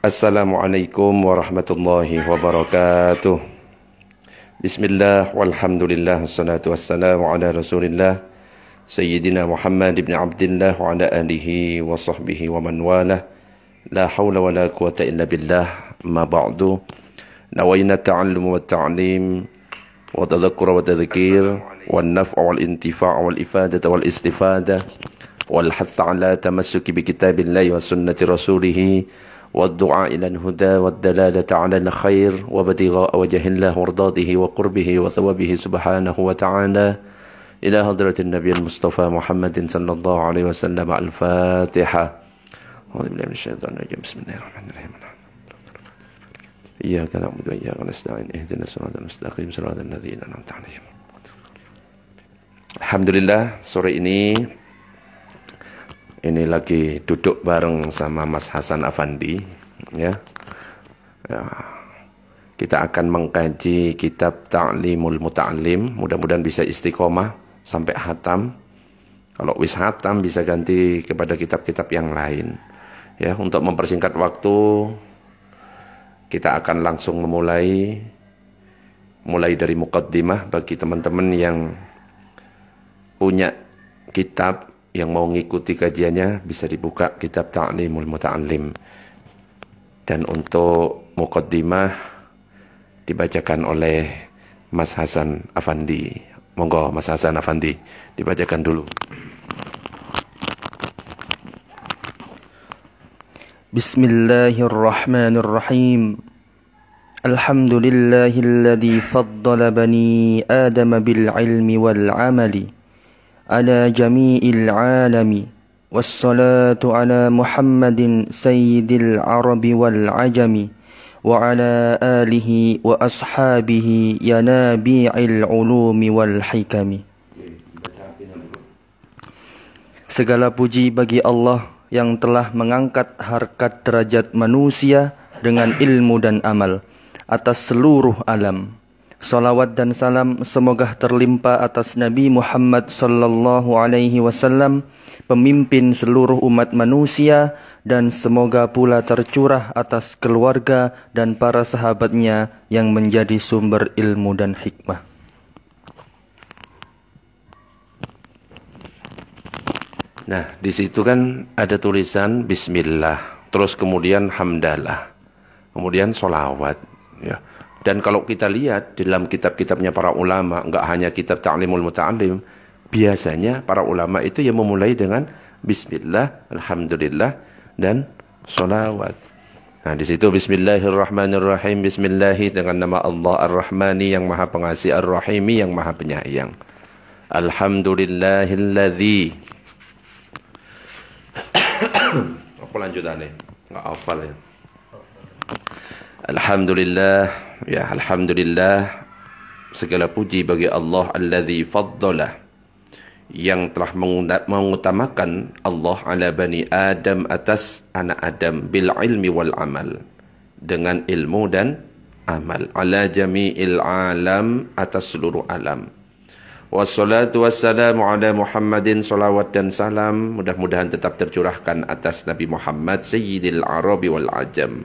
Assalamualaikum warahmatullahi wabarakatuh Bismillah walhamdulillah Wassalatu wassalamu ala rasulillah Sayyidina Muhammad ibn Abdullah Wa ala alihi wa sahbihi wa man wala La hawla wa la quwata illa billah Ma ba'du Nawayna ta'allum wa ta'lim Wa tazakura wa tazakir Wa naf'a wal intifa' wal ifadata wal istifada Wal hatha ala tamasuki bi kitabillahi wa sunnati rasulihi والدعاء إلى الهدى والدلالة على الخير وابتغاء وجه الله وارضاته وقربه وثوابه سبحانه وتعالى إلى حضرة النبي المصطفى محمد صلى الله عليه وسلم الفاتحة أعوذ بالله من الشيطان الرجيم بسم الله الرحمن الرحيم إياك نعبد وإياك نستعين اهدنا الصراط المستقيم صراط الذين أنعمت عليهم الحمد لله sore ini ini lagi duduk bareng sama Mas Hasan Afandi ya. ya. Kita akan mengkaji kitab Ta'limul Muta'lim, mudah-mudahan bisa istiqomah sampai hatam. Kalau wis hatam bisa ganti kepada kitab-kitab yang lain. Ya, untuk mempersingkat waktu kita akan langsung memulai mulai dari mukaddimah bagi teman-teman yang punya kitab yang mau ngikuti kajiannya bisa dibuka kitab Ta'limul Muta'allim dan untuk mukaddimah dibacakan oleh Mas Hasan Afandi monggo Mas Hasan Afandi dibacakan dulu Bismillahirrahmanirrahim Alhamdulillahilladzi faddala bani Adam bil ilmi wal amali على جميع العالم والصلاة على محمد سيد العرب والعجم وعلى آله وأصحابه ينابيع العلوم والحكم Segala puji bagi Allah yang telah mengangkat harkat derajat manusia dengan ilmu dan amal atas seluruh alam. Salawat dan salam semoga terlimpah atas Nabi Muhammad sallallahu alaihi wasallam, pemimpin seluruh umat manusia dan semoga pula tercurah atas keluarga dan para sahabatnya yang menjadi sumber ilmu dan hikmah. Nah, di situ kan ada tulisan bismillah, terus kemudian hamdalah, kemudian solawat, ya dan kalau kita lihat di dalam kitab-kitabnya para ulama, enggak hanya kitab Ta'limul Muta'alim, biasanya para ulama itu yang memulai dengan bismillah, alhamdulillah dan solawat. Nah, di situ bismillahirrahmanirrahim, Bismillahi dengan nama Allah Ar-Rahmani yang Maha Pengasih, Ar-Rahimi yang Maha Penyayang. Alhamdulillahilladzi Aku lanjutannya, enggak hafal ya. Alhamdulillah ya alhamdulillah segala puji bagi Allah allazi faddala yang telah mengutamakan Allah ala bani Adam atas anak Adam bil ilmi wal amal dengan ilmu dan amal ala jami'il alam atas seluruh alam Wassalatu wassalamu ala Muhammadin salawat dan salam mudah-mudahan tetap tercurahkan atas Nabi Muhammad sayyidil arabi wal ajam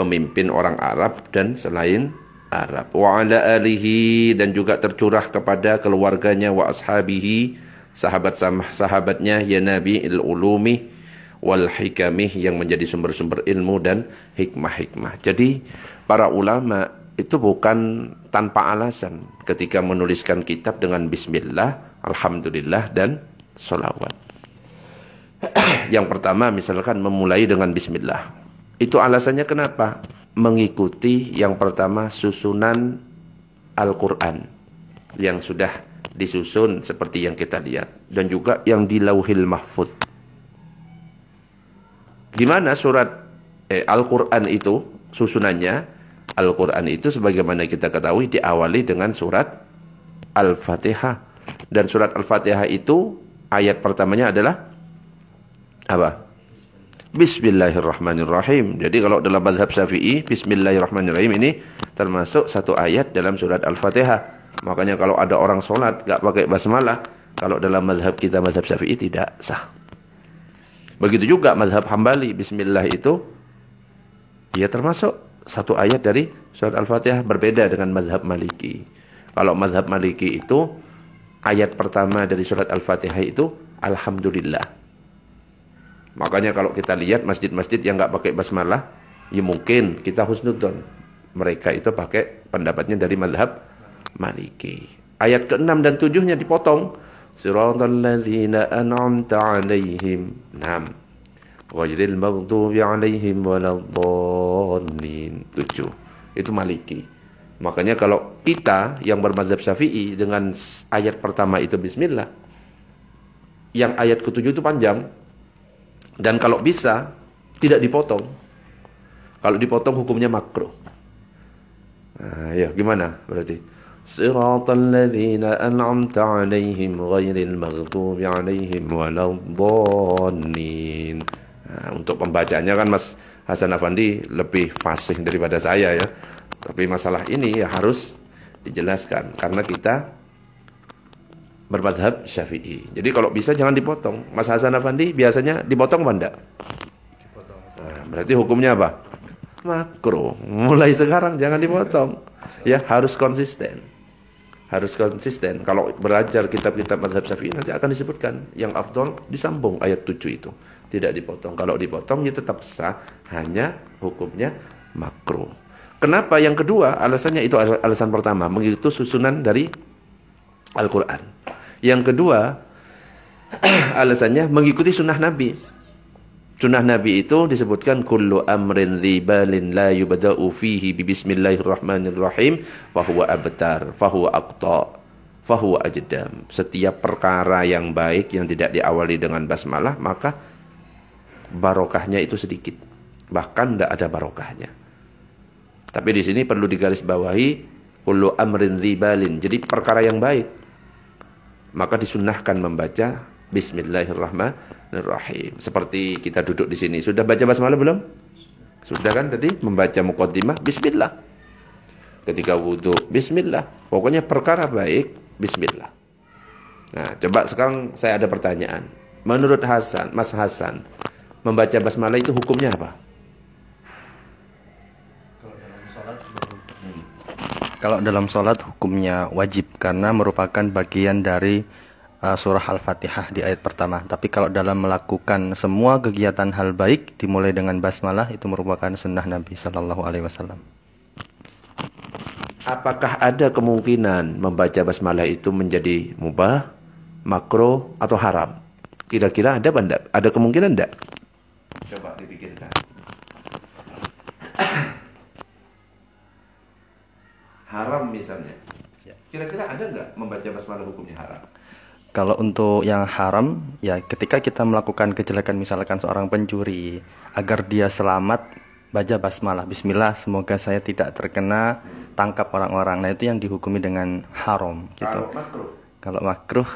pemimpin orang Arab dan selain Arab. Wa ala alihi dan juga tercurah kepada keluarganya wa ashabihi sahabat-sahabatnya ya Nabi il ulumi wal hikamih yang menjadi sumber-sumber ilmu dan hikmah-hikmah. Jadi para ulama itu bukan tanpa alasan ketika menuliskan kitab dengan bismillah, alhamdulillah dan solawat. yang pertama misalkan memulai dengan bismillah. Itu alasannya kenapa? Mengikuti yang pertama susunan Al-Quran yang sudah disusun seperti yang kita lihat dan juga yang di lauhil mahfud. Gimana surat eh, Al-Quran itu susunannya? Al-Quran itu sebagaimana kita ketahui diawali dengan surat Al-Fatihah dan surat Al-Fatihah itu ayat pertamanya adalah apa? Bismillahirrahmanirrahim. Jadi kalau dalam mazhab Syafi'i, Bismillahirrahmanirrahim ini termasuk satu ayat dalam surat Al-Fatihah. Makanya kalau ada orang sholat gak pakai basmalah, kalau dalam mazhab kita mazhab Syafi'i tidak sah. Begitu juga mazhab Hambali, Bismillah itu ia termasuk satu ayat dari surat Al-Fatihah berbeda dengan mazhab Maliki. Kalau mazhab Maliki itu ayat pertama dari surat Al-Fatihah itu Alhamdulillah. Makanya kalau kita lihat masjid-masjid yang nggak pakai basmalah, ya mungkin kita husnudon. Mereka itu pakai pendapatnya dari mazhab Maliki. Ayat ke-6 dan 7-nya dipotong. Siratal ladzina an'amta 'alaihim. 6. Ghairil maghdubi 'alaihim waladdallin. 7. Itu Maliki. Makanya kalau kita yang bermazhab Syafi'i dengan ayat pertama itu bismillah. Yang ayat ke ketujuh itu panjang, dan kalau bisa, tidak dipotong. Kalau dipotong hukumnya makro. Nah, ya, gimana berarti? Nah, untuk pembacanya kan Mas Hasan Afandi lebih fasih daripada saya ya. Tapi masalah ini ya harus dijelaskan karena kita bermadhab syafi'i. Jadi kalau bisa jangan dipotong. Mas Hasan Afandi biasanya dipotong apa enggak? Nah, berarti hukumnya apa? Makro. Mulai sekarang jangan dipotong. Ya harus konsisten. Harus konsisten. Kalau belajar kitab-kitab mazhab syafi'i nanti akan disebutkan. Yang afdol disambung ayat 7 itu. Tidak dipotong. Kalau dipotong ya tetap sah. Hanya hukumnya makro. Kenapa? Yang kedua alasannya itu alasan pertama. Mengikuti susunan dari Al-Quran. Yang kedua, alasannya mengikuti sunnah Nabi. Sunnah Nabi itu disebutkan kullu amrin zibalin la yubda'u fihi bi bismillahirrahmanirrahim fahuwa abtar fahuwa aqta fahuwa ajdam. Setiap perkara yang baik yang tidak diawali dengan basmalah maka barokahnya itu sedikit. Bahkan tidak ada barokahnya. Tapi di sini perlu digarisbawahi kullu amrin zibalin. Jadi perkara yang baik maka disunahkan membaca Bismillahirrahmanirrahim. Seperti kita duduk di sini. Sudah baca basmalah belum? Sudah kan tadi membaca mukaddimah bismillah. Ketika wudhu bismillah. Pokoknya perkara baik bismillah. Nah, coba sekarang saya ada pertanyaan. Menurut Hasan, Mas Hasan, membaca basmalah itu hukumnya apa? kalau dalam sholat hukumnya wajib karena merupakan bagian dari uh, surah Al-Fatihah di ayat pertama. Tapi kalau dalam melakukan semua kegiatan hal baik dimulai dengan basmalah itu merupakan sunnah Nabi Shallallahu Alaihi Wasallam. Apakah ada kemungkinan membaca basmalah itu menjadi mubah, makro atau haram? Kira-kira ada apa Ada kemungkinan tidak? Coba dipikirkan haram misalnya. Ya. Kira-kira ada nggak membaca basmalah hukumnya haram? Kalau untuk yang haram, ya ketika kita melakukan kejelekan misalkan seorang pencuri, agar dia selamat, baca basmalah. Bismillah, semoga saya tidak terkena tangkap orang-orang. Nah itu yang dihukumi dengan haram. Gitu. Kalau makruh? Kalau makruh,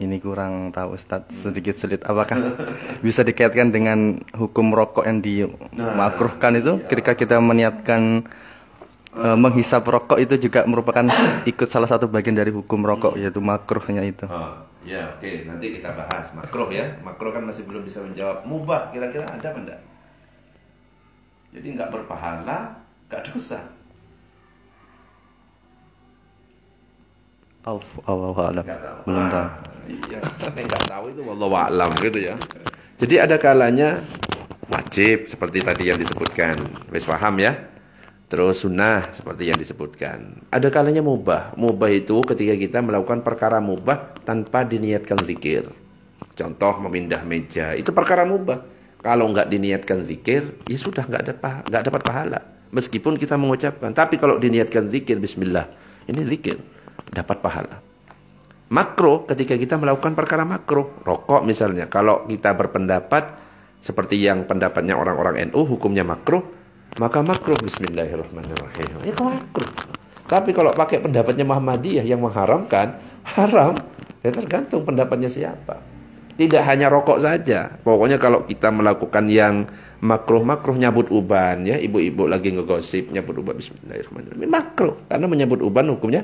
ini kurang tahu Ustaz, sedikit sulit. Apakah bisa dikaitkan dengan hukum rokok yang dimakruhkan nah. itu? Iya. Ketika kita meniatkan uh, menghisap rokok itu juga merupakan ikut salah satu bagian dari hukum rokok hmm. yaitu makruhnya itu. Oh, ya oke okay. nanti kita bahas makruh ya. Makruh kan masih belum bisa menjawab. Mubah kira-kira ada apa enggak? Jadi nggak berpahala, nggak dosa. Auf, Allah alam. Belum tahu. Ah, iya, kita nggak tahu itu Allah alam gitu ya. Jadi ada kalanya wajib seperti tadi yang disebutkan. Wis paham ya? Terus sunnah seperti yang disebutkan. Ada kalanya mubah. Mubah itu ketika kita melakukan perkara mubah tanpa diniatkan zikir. Contoh memindah meja, itu perkara mubah. Kalau nggak diniatkan zikir, ya sudah nggak dapat nggak dapat pahala. Meskipun kita mengucapkan, tapi kalau diniatkan zikir Bismillah, ini zikir dapat pahala. Makro ketika kita melakukan perkara makro, rokok misalnya. Kalau kita berpendapat seperti yang pendapatnya orang-orang NU, hukumnya makro maka makruh bismillahirrahmanirrahim. Ya Itu makruh. Tapi kalau pakai pendapatnya Muhammadiyah yang mengharamkan, haram. Ya tergantung pendapatnya siapa. Tidak hanya rokok saja. Pokoknya kalau kita melakukan yang makruh-makruh nyabut uban ya, ibu-ibu lagi ngegosip nyabut uban bismillahirrahmanirrahim. Makruh karena menyabut uban hukumnya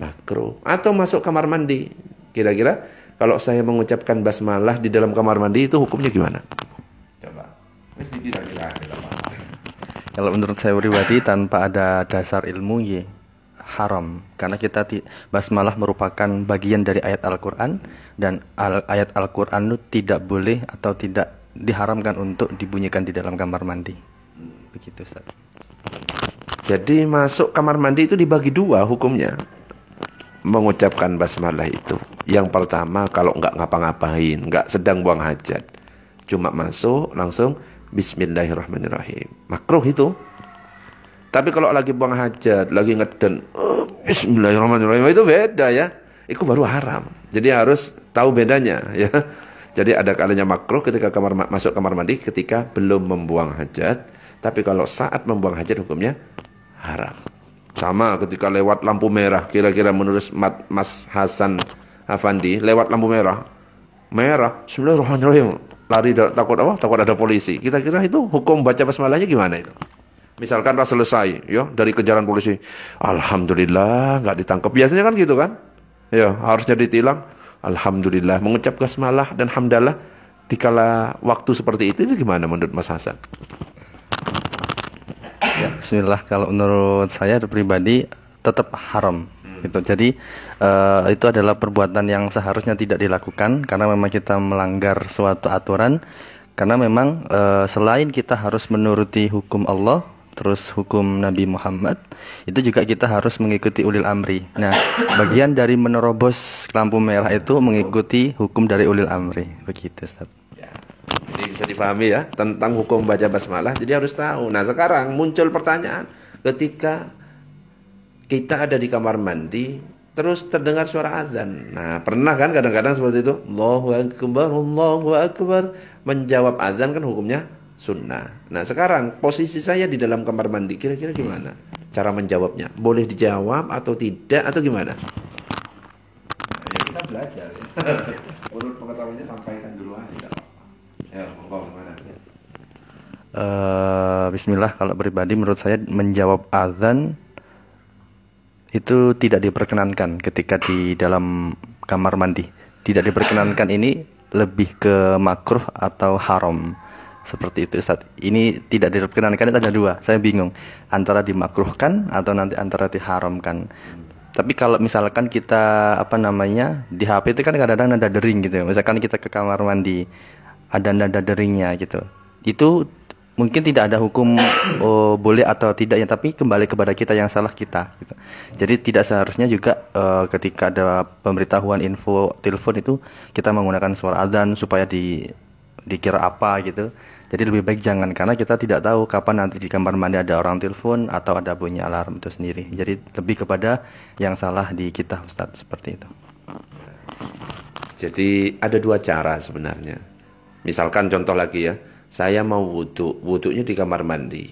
makruh. Atau masuk kamar mandi. Kira-kira kalau saya mengucapkan basmalah di dalam kamar mandi itu hukumnya gimana? Kalau menurut saya pribadi tanpa ada dasar ilmu ya haram karena kita di, basmalah merupakan bagian dari ayat Al-Qur'an dan al ayat Al-Qur'an itu tidak boleh atau tidak diharamkan untuk dibunyikan di dalam kamar mandi. Begitu Ustaz. Jadi masuk kamar mandi itu dibagi dua hukumnya. Mengucapkan basmalah itu. Yang pertama kalau nggak ngapa-ngapain, nggak sedang buang hajat. Cuma masuk langsung Bismillahirrahmanirrahim. Makruh itu. Tapi kalau lagi buang hajat, lagi ngeden, oh, eh, Bismillahirrahmanirrahim itu beda ya. Itu baru haram. Jadi harus tahu bedanya ya. Jadi ada kalanya makruh ketika kamar masuk kamar mandi ketika belum membuang hajat, tapi kalau saat membuang hajat hukumnya haram. Sama ketika lewat lampu merah, kira-kira menurut Mas Hasan Afandi, lewat lampu merah, merah, Bismillahirrahmanirrahim lari takut apa? Takut ada polisi. Kita kira itu hukum baca basmalahnya gimana itu? Misalkan pas selesai, ya dari kejaran polisi, alhamdulillah nggak ditangkap. Biasanya kan gitu kan? Ya harusnya ditilang. Alhamdulillah mengucap basmalah dan hamdalah dikala waktu seperti itu itu gimana menurut Mas Hasan? Ya, Bismillah kalau menurut saya pribadi tetap haram hmm. gitu. Jadi Eh, itu adalah perbuatan yang seharusnya tidak dilakukan karena memang kita melanggar suatu aturan karena memang uh, selain kita harus menuruti hukum Allah terus hukum Nabi Muhammad itu juga kita harus mengikuti ulil amri. Nah, bagian dari menerobos lampu merah itu mengikuti hukum dari ulil amri. Begitu, Ustaz. Ya. Jadi bisa dipahami ya tentang hukum baca basmalah. Jadi harus tahu. Nah, sekarang muncul pertanyaan ketika kita ada di kamar mandi terus terdengar suara azan. Nah, pernah kan kadang-kadang seperti itu? Allahu akbar, Allahu akbar. Menjawab azan kan hukumnya sunnah. Nah, sekarang posisi saya di dalam kamar mandi kira-kira gimana? Cara menjawabnya? Boleh dijawab atau tidak atau gimana? Nah, ya kita belajar. Ya. Menurut pengetahuannya sampaikan dulu aja. Ya, monggo gimana? Uh, Bismillah kalau pribadi menurut saya menjawab azan itu tidak diperkenankan ketika di dalam kamar mandi. Tidak diperkenankan ini lebih ke makruh atau haram. Seperti itu Ustaz. Ini tidak diperkenankan itu ada dua. Saya bingung antara dimakruhkan atau nanti antara diharamkan. Tapi kalau misalkan kita apa namanya di HP itu kan kadang-kadang ada dering gitu. Misalkan kita ke kamar mandi ada nada deringnya gitu. Itu mungkin tidak ada hukum oh, boleh atau tidak tidaknya tapi kembali kepada kita yang salah kita gitu. jadi tidak seharusnya juga uh, ketika ada pemberitahuan info telepon itu kita menggunakan suara adzan supaya di dikira apa gitu jadi lebih baik jangan karena kita tidak tahu kapan nanti di kamar mandi ada orang telepon atau ada bunyi alarm itu sendiri jadi lebih kepada yang salah di kita Ustadz seperti itu jadi ada dua cara sebenarnya misalkan contoh lagi ya saya mau wudhu wudhunya di kamar mandi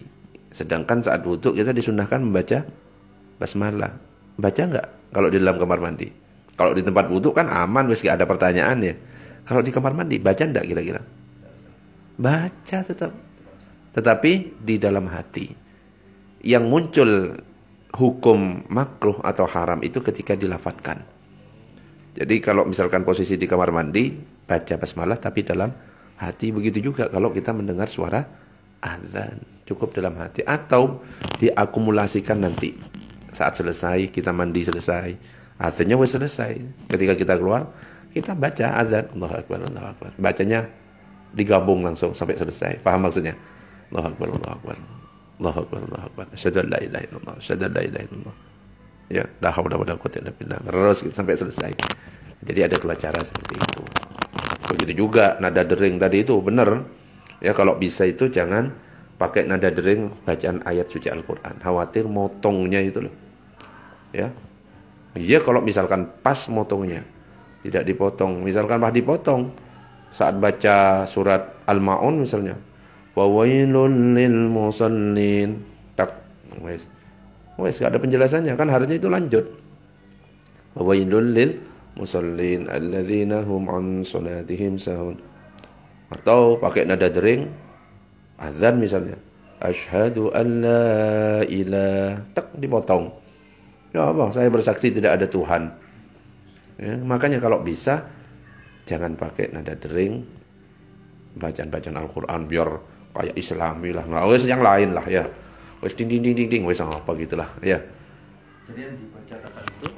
sedangkan saat wudhu kita disunahkan membaca basmalah baca nggak kalau di dalam kamar mandi kalau di tempat wudhu kan aman meski ada pertanyaan ya kalau di kamar mandi baca nggak kira-kira baca tetap tetapi di dalam hati yang muncul hukum makruh atau haram itu ketika dilafatkan jadi kalau misalkan posisi di kamar mandi baca basmalah tapi dalam hati begitu juga kalau kita mendengar suara azan cukup dalam hati atau diakumulasikan nanti saat selesai kita mandi selesai azannya sudah selesai ketika kita keluar kita baca azan Allah akbar Allah akbar bacanya digabung langsung sampai selesai paham maksudnya Allah akbar Allah akbar Allah akbar Allah akbar asyhadu an la ilaha illallah asyhadu la ilaha illallah ya la haula wala quwwata terus sampai selesai jadi ada dua cara seperti itu begitu juga nada dering tadi itu benar ya kalau bisa itu jangan pakai nada dering bacaan ayat suci Al-Quran khawatir motongnya itu loh ya iya kalau misalkan pas motongnya tidak dipotong misalkan pas dipotong saat baca surat Al-Maun misalnya wawailun lil musallin tak wes wes gak ada penjelasannya kan harusnya itu lanjut wawailun lil musallin alladzina hum an salatihim sahun atau pakai nada dering azan misalnya asyhadu an la ilah tak dipotong ya Allah saya bersaksi tidak ada Tuhan ya, makanya kalau bisa jangan pakai nada dering bacaan-bacaan Al-Quran biar kayak Islami lah nggak wes yang lain lah ya wes ding ding ding ding wes apa gitulah ya jadi yang dibaca tadi itu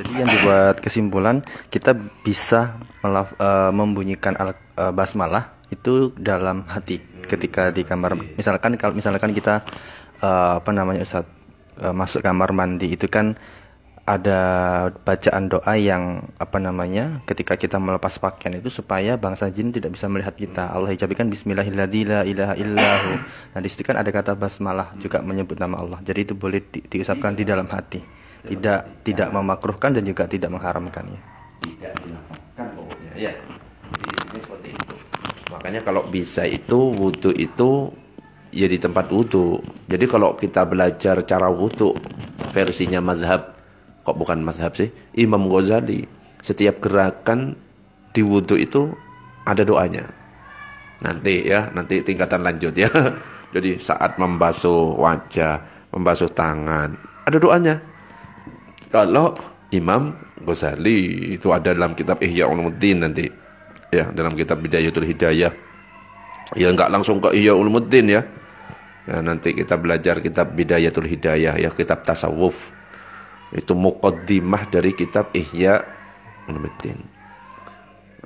jadi yang dibuat kesimpulan kita bisa melaf, e, membunyikan al, e, eh, basmalah itu dalam hati ketika di kamar. Misalkan kalau misalkan kita e, apa namanya saat e, masuk kamar mandi itu kan ada bacaan doa yang apa namanya ketika kita melepas pakaian itu supaya bangsa jin tidak bisa melihat kita Allah hijabikan Bismillahirrahmanirrahim ilaha illahu nah disitu kan ada kata basmalah juga menyebut nama Allah jadi itu boleh di, diusapkan di dalam hati tidak tidak memakruhkan dan juga tidak mengharamkannya tidak dilakukan pokoknya ya jadi seperti itu makanya kalau bisa itu wudhu itu ya di tempat wudhu jadi kalau kita belajar cara wudhu versinya mazhab kok bukan mazhab sih Imam Ghazali setiap gerakan di wudhu itu ada doanya nanti ya nanti tingkatan lanjut ya jadi saat membasuh wajah membasuh tangan ada doanya kalau Imam Ghazali itu ada dalam kitab Ihya Ulumuddin nanti. Ya, dalam kitab Bidayatul Hidayah. Ya enggak langsung ke Ihya Ulumuddin ya. ya. nanti kita belajar kitab Bidayatul Hidayah ya, kitab tasawuf. Itu mukodimah dari kitab Ihya Ulumuddin.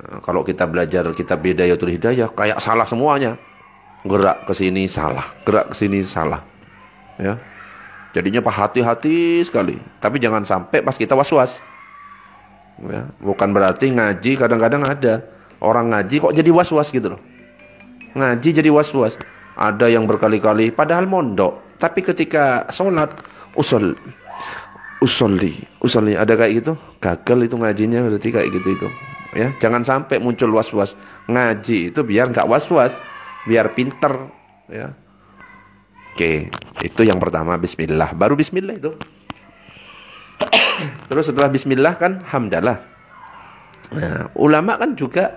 Nah, kalau kita belajar kitab Bidayatul Hidayah kayak salah semuanya. Gerak ke sini salah, gerak ke sini salah. Ya, Jadinya pak hati-hati sekali. Tapi jangan sampai pas kita was-was. Ya, bukan berarti ngaji kadang-kadang ada orang ngaji kok jadi was-was gitu loh. Ngaji jadi was-was. Ada yang berkali-kali padahal mondok, tapi ketika sholat usul usolli usolli ada kayak gitu gagal itu ngajinya berarti kayak gitu itu ya jangan sampai muncul was was ngaji itu biar nggak was was biar pinter ya Oke, itu yang pertama bismillah. Baru bismillah itu. Terus setelah bismillah kan hamdalah. Nah, ulama kan juga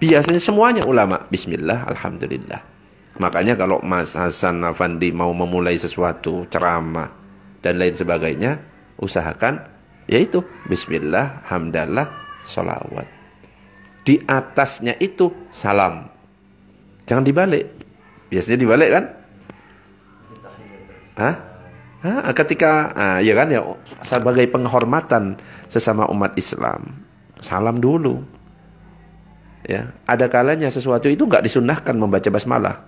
biasanya semuanya ulama bismillah alhamdulillah. Makanya kalau Mas Hasan Afandi mau memulai sesuatu ceramah dan lain sebagainya, usahakan yaitu bismillah, hamdalah, solawat. Di atasnya itu salam. Jangan dibalik. Biasanya dibalik kan? Hah? Hah? Ketika, ah, ya kan ya, sebagai penghormatan sesama umat Islam, salam dulu. Ya, ada kalanya sesuatu itu nggak disunahkan membaca basmalah.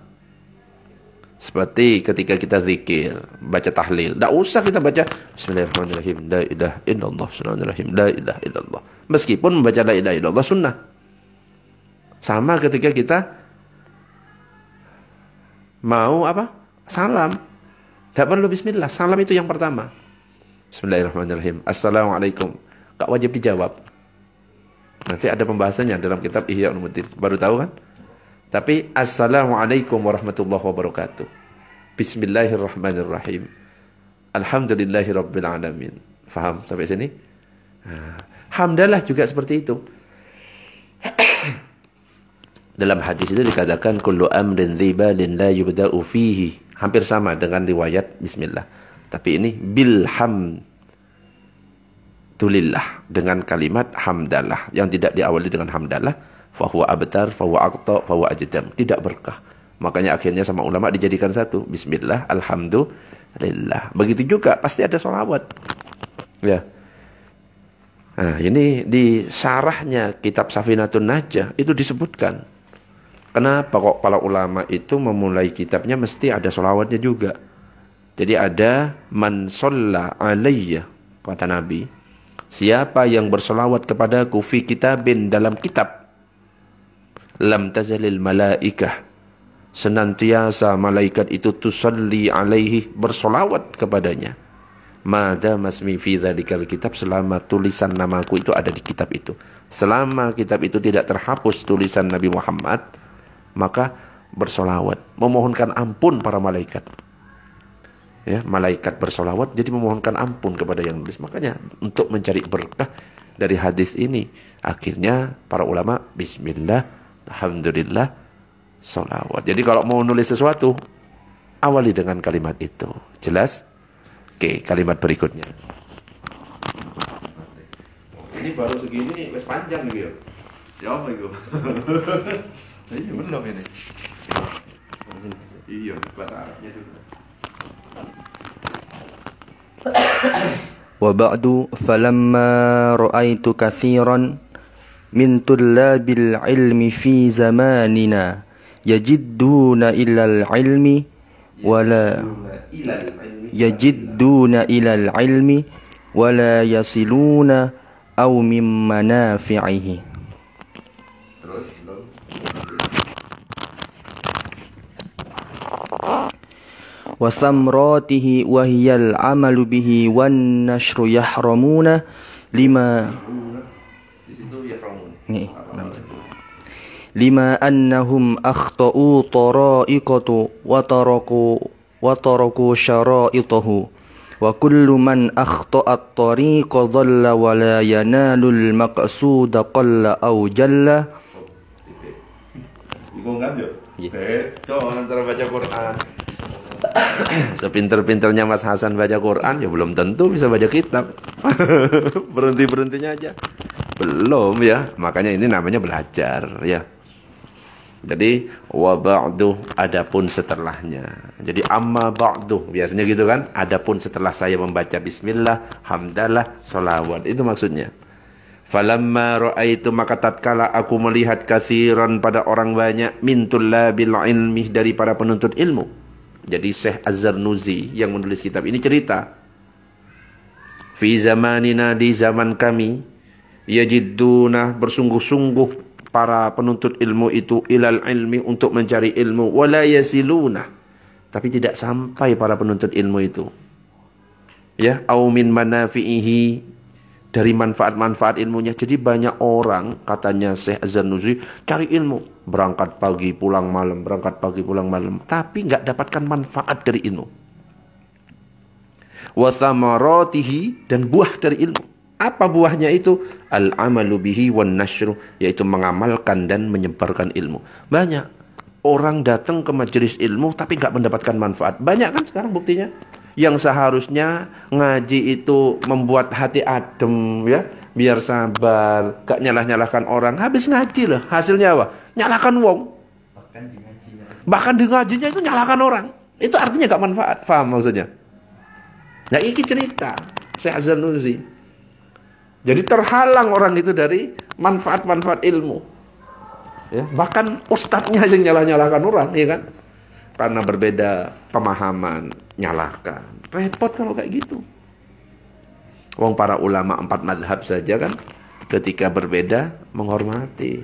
Seperti ketika kita zikir, baca tahlil. Tidak usah kita baca Bismillahirrahmanirrahim. La ilaha illallah. Bismillahirrahmanirrahim. La ilaha illallah. Meskipun membaca la ilaha illallah sunnah. Sama ketika kita mau apa? Salam. Tidak perlu bismillah. Salam itu yang pertama. Bismillahirrahmanirrahim. Assalamualaikum. Gak wajib dijawab. Nanti ada pembahasannya dalam kitab Ihya Ulumuddin. Baru tahu kan? Tapi Assalamualaikum warahmatullahi wabarakatuh. Bismillahirrahmanirrahim. Alhamdulillahirrabbilalamin. Faham sampai sini? Hamdalah juga seperti itu. Dalam hadis itu dikatakan kullu amrin dzibalin la yubda'u fihi hampir sama dengan riwayat bismillah. Tapi ini bilham tulillah dengan kalimat Hamdallah yang tidak diawali dengan hamdalah fahuwa abtar fahuwa akto, fahuwa ajdam tidak berkah makanya akhirnya sama ulama dijadikan satu bismillah alhamdulillah begitu juga pasti ada solawat ya nah ini di sarahnya kitab Safinatun Najah itu disebutkan Kenapa kok para ulama itu memulai kitabnya mesti ada solawatnya juga. Jadi ada man solla alayya kata Nabi. Siapa yang bersolawat kepada kufi kitabin dalam kitab. Lam tazalil malaikah. Senantiasa malaikat itu tusalli alaihi bersolawat kepadanya. Mada masmi fi dzalikal kitab selama tulisan namaku itu ada di kitab itu. Selama kitab itu tidak terhapus tulisan Nabi Muhammad, maka bersolawat memohonkan ampun para malaikat ya malaikat bersolawat jadi memohonkan ampun kepada yang nulis makanya untuk mencari berkah dari hadis ini akhirnya para ulama Bismillah Alhamdulillah solawat jadi kalau mau nulis sesuatu awali dengan kalimat itu jelas oke kalimat berikutnya ini baru segini wes panjang gitu ya, ya my God. بس وبعد فلما رأيت كثيرا من طلاب العلم في زماننا يجدون إلى العلم ولا يجدون إلى العلم ولا يصلون أو من منافعه وثمراته وهي العمل به والنشر يحرمون لما لما أنهم أخطأوا طرائقة وتركوا وتركوا شرائطه وكل من أخطأ الطريق ضل ولا ينال المقصود قل أو جل Bingung eh, ngambil. Yeah. antara baca Quran Sepinter-pinternya Mas Hasan baca Quran ya belum tentu bisa baca kitab. Berhenti-berhentinya aja. Belum ya. Makanya ini namanya belajar ya. Jadi wa ba'du adapun setelahnya. Jadi amma ba'du biasanya gitu kan. Adapun setelah saya membaca bismillah, hamdalah, solawat itu maksudnya. Falamma ra'aitu maka tatkala aku melihat kasiran pada orang banyak mintul labil ilmi dari para penuntut ilmu jadi Syekh Az-Zarnuzi yang menulis kitab ini cerita. Fi zamanina di zaman kami yajidduna bersungguh-sungguh para penuntut ilmu itu ilal ilmi untuk mencari ilmu wala yasiluna tapi tidak sampai para penuntut ilmu itu ya au min manafihi dari manfaat-manfaat ilmunya jadi banyak orang katanya Syekh az Nuzi cari ilmu berangkat pagi pulang malam berangkat pagi pulang malam tapi nggak dapatkan manfaat dari ilmu Wasamarotihi dan buah dari ilmu apa buahnya itu al amalu wan nashru yaitu mengamalkan dan menyebarkan ilmu banyak orang datang ke majelis ilmu tapi nggak mendapatkan manfaat banyak kan sekarang buktinya yang seharusnya ngaji itu membuat hati adem ya biar sabar gak nyalah nyalahkan orang habis ngaji loh hasilnya apa nyalakan wong. Bahkan di ngajinya. Bahkan itu nyalakan orang. Itu artinya gak manfaat. Faham maksudnya? Nah ini cerita. Syekh nuzi Jadi terhalang orang itu dari manfaat-manfaat ilmu. Ya, bahkan ustadznya yang nyala-nyalakan orang, ya kan? Karena berbeda pemahaman, nyalakan. Repot kalau kayak gitu. Wong para ulama empat mazhab saja kan ketika berbeda menghormati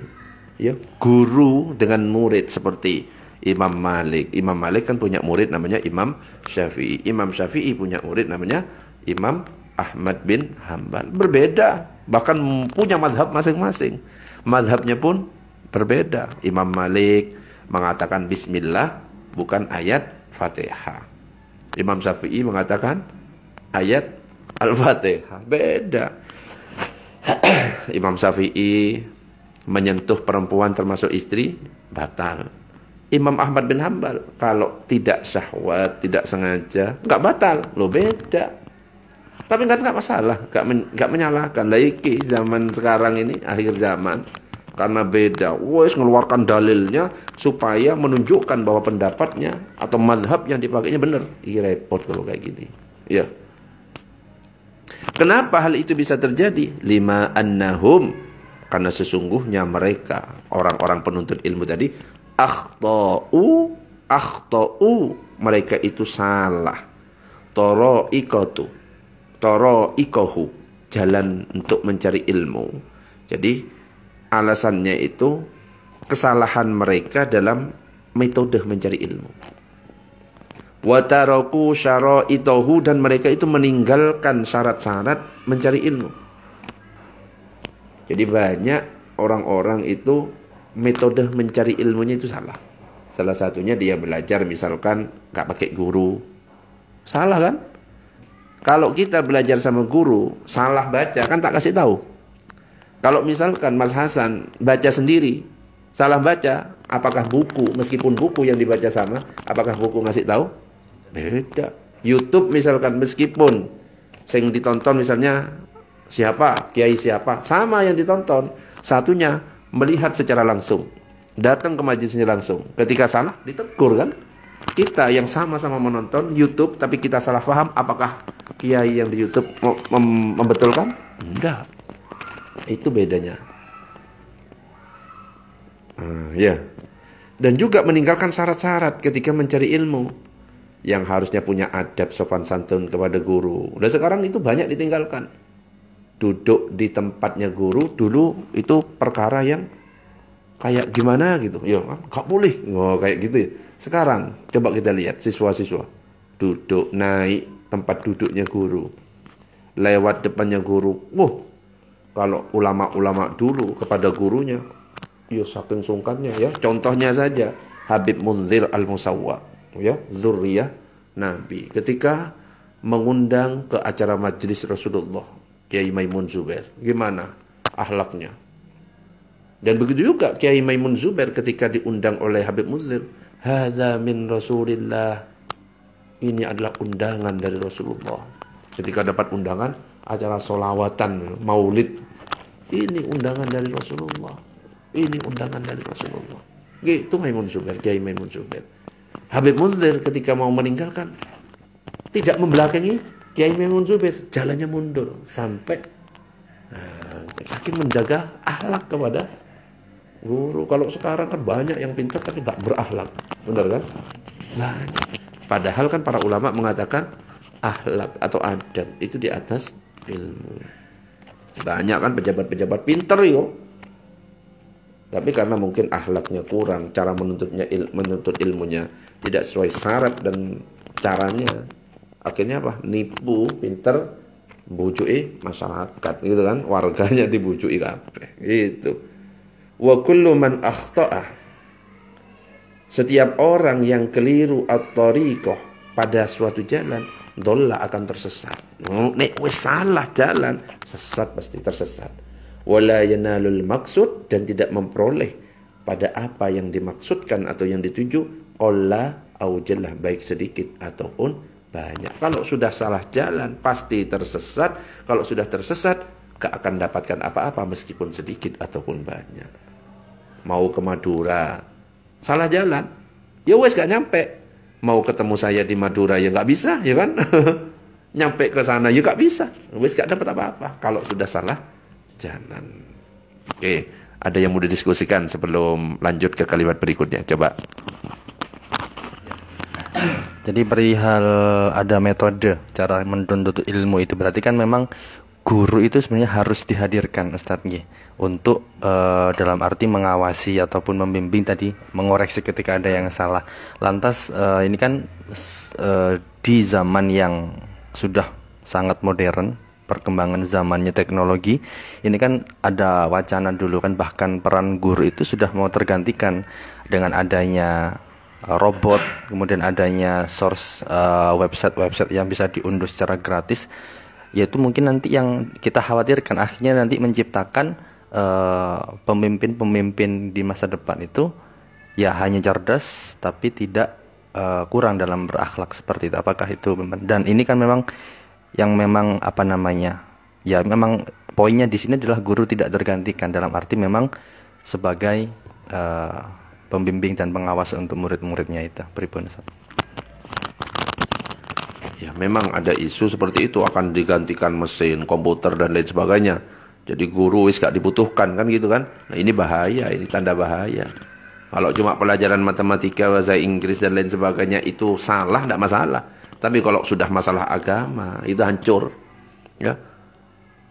ya guru dengan murid seperti Imam Malik. Imam Malik kan punya murid namanya Imam Syafi'i. Imam Syafi'i punya murid namanya Imam Ahmad bin Hambal. Berbeda, bahkan punya mazhab masing-masing. Mazhabnya pun berbeda. Imam Malik mengatakan bismillah bukan ayat Fatihah. Imam Syafi'i mengatakan ayat Al-Fatihah. Beda. Imam Syafi'i menyentuh perempuan termasuk istri batal. Imam Ahmad bin Hambal kalau tidak syahwat, tidak sengaja, nggak batal, lo beda. Tapi nggak kan nggak masalah, nggak men, menyalahkan. Laiki zaman sekarang ini akhir zaman karena beda. Wes ngeluarkan dalilnya supaya menunjukkan bahwa pendapatnya atau mazhab yang dipakainya benar. Iya repot kalau kayak gini. Ya. Kenapa hal itu bisa terjadi? Lima annahum karena sesungguhnya mereka orang-orang penuntut ilmu tadi akhtau akhtau mereka itu salah toro ikotu toro ikohu jalan untuk mencari ilmu jadi alasannya itu kesalahan mereka dalam metode mencari ilmu wataroku syaro itohu dan mereka itu meninggalkan syarat-syarat mencari ilmu jadi banyak orang-orang itu metode mencari ilmunya itu salah. Salah satunya dia belajar misalkan nggak pakai guru. Salah kan? Kalau kita belajar sama guru, salah baca kan tak kasih tahu. Kalau misalkan Mas Hasan baca sendiri, salah baca, apakah buku meskipun buku yang dibaca sama, apakah buku ngasih tahu? Beda. YouTube misalkan meskipun yang ditonton misalnya siapa, kiai siapa, sama yang ditonton. Satunya melihat secara langsung, datang ke majelisnya langsung. Ketika salah ditegur kan? Kita yang sama-sama menonton YouTube tapi kita salah paham apakah kiai yang di YouTube mem membetulkan? Enggak. Itu bedanya. Uh, ya. Yeah. Dan juga meninggalkan syarat-syarat ketika mencari ilmu yang harusnya punya adab sopan santun kepada guru. Dan sekarang itu banyak ditinggalkan duduk di tempatnya guru dulu itu perkara yang kayak gimana gitu ya kan? nggak boleh oh, kayak gitu ya sekarang coba kita lihat siswa-siswa duduk naik tempat duduknya guru lewat depannya guru wah kalau ulama-ulama dulu kepada gurunya ya saking sungkannya ya contohnya saja Habib Munzir Al-Musawwa ya zuriyah Nabi ketika mengundang ke acara majelis Rasulullah Kiai Maimun Zubair. Gimana ahlaknya? Dan begitu juga Kiai Maimun Zubair ketika diundang oleh Habib Muzir. Hadza min Rasulillah. Ini adalah undangan dari Rasulullah. Ketika dapat undangan, acara solawatan, maulid. Ini undangan dari Rasulullah. Ini undangan dari Rasulullah. Gitu Maimun Zubair, Kiai Maimun Zubair. Habib Muzir ketika mau meninggalkan, tidak membelakangi Kiai Memon Zubir jalannya mundur sampai uh, saking menjaga ahlak kepada guru. Kalau sekarang kan banyak yang pintar tapi nggak berahlak, benar kan? Banyak. Nah, padahal kan para ulama mengatakan ahlak atau adab itu di atas ilmu. Banyak kan pejabat-pejabat pinter yo. Tapi karena mungkin ahlaknya kurang, cara menuntutnya il, menuntut ilmunya tidak sesuai syarat dan caranya akhirnya apa nipu pinter bujui eh, masyarakat gitu kan warganya dibujui kape gitu wa kullu man akhtaah setiap orang yang keliru atau riko pada suatu jalan dolla akan tersesat nek wes salah jalan sesat pasti tersesat wala yanalul maksud dan tidak memperoleh pada apa yang dimaksudkan atau yang dituju Allah au baik sedikit ataupun banyak. Kalau sudah salah jalan, pasti tersesat. Kalau sudah tersesat, gak akan dapatkan apa-apa meskipun sedikit ataupun banyak. Mau ke Madura, salah jalan. Ya wes gak nyampe. Mau ketemu saya di Madura ya gak bisa, ya kan? nyampe ke sana ya gak bisa. Wes gak dapat apa-apa kalau sudah salah jalan. Oke, ada yang mau didiskusikan sebelum lanjut ke kalimat berikutnya. Coba. Jadi perihal ada metode cara menuntut ilmu itu berarti kan memang guru itu sebenarnya harus dihadirkan Ustaz untuk uh, dalam arti mengawasi ataupun membimbing tadi mengoreksi ketika ada yang salah. Lantas uh, ini kan uh, di zaman yang sudah sangat modern perkembangan zamannya teknologi ini kan ada wacana dulu kan bahkan peran guru itu sudah mau tergantikan dengan adanya Eh, robot, kemudian adanya source eh, website-website uh, yang bisa diunduh secara gratis, yaitu mungkin nanti yang kita khawatirkan akhirnya nanti menciptakan eh, pemimpin-pemimpin uh, di masa depan itu ya hanya cerdas tapi tidak uh, kurang dalam berakhlak seperti itu. Apakah itu dan ini kan memang yang memang apa namanya ya memang poinnya di sini adalah guru tidak tergantikan dalam arti memang sebagai uh, pembimbing dan pengawas untuk murid-muridnya itu pribun ya memang ada isu seperti itu akan digantikan mesin komputer dan lain sebagainya jadi guru wis gak dibutuhkan kan gitu kan nah ini bahaya ini tanda bahaya kalau cuma pelajaran matematika bahasa Inggris dan lain sebagainya itu salah tidak masalah tapi kalau sudah masalah agama itu hancur ya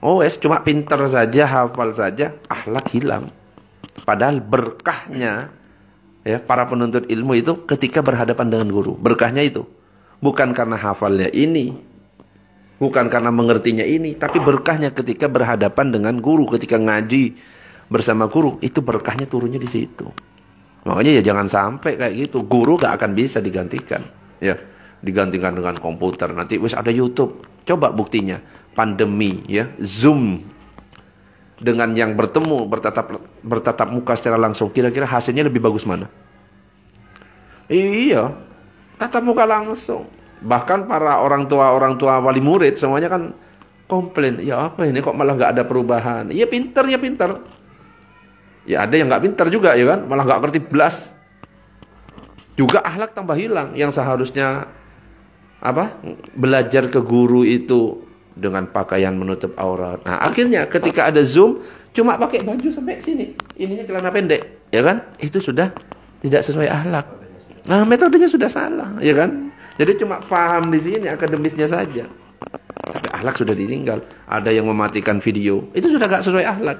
oh es cuma pinter saja hafal saja akhlak hilang padahal berkahnya ya para penuntut ilmu itu ketika berhadapan dengan guru berkahnya itu bukan karena hafalnya ini bukan karena mengertinya ini tapi berkahnya ketika berhadapan dengan guru ketika ngaji bersama guru itu berkahnya turunnya di situ makanya ya jangan sampai kayak gitu guru gak akan bisa digantikan ya digantikan dengan komputer nanti wis ada YouTube coba buktinya pandemi ya Zoom dengan yang bertemu bertatap bertatap muka secara langsung kira-kira hasilnya lebih bagus mana? Iya, tatap muka langsung. Bahkan para orang tua orang tua wali murid semuanya kan komplain, ya apa ini kok malah nggak ada perubahan? Iya pinter ya pinter. Ya ada yang nggak pinter juga ya kan, malah nggak ngerti belas. Juga ahlak tambah hilang yang seharusnya apa belajar ke guru itu dengan pakaian menutup aurat. Nah, akhirnya ketika ada Zoom cuma pakai baju sampai sini. Ininya celana pendek, ya kan? Itu sudah tidak sesuai ahlak. Nah, metodenya sudah salah, ya kan? Jadi cuma paham di sini akademisnya saja. Tapi ahlak sudah ditinggal. Ada yang mematikan video. Itu sudah gak sesuai ahlak.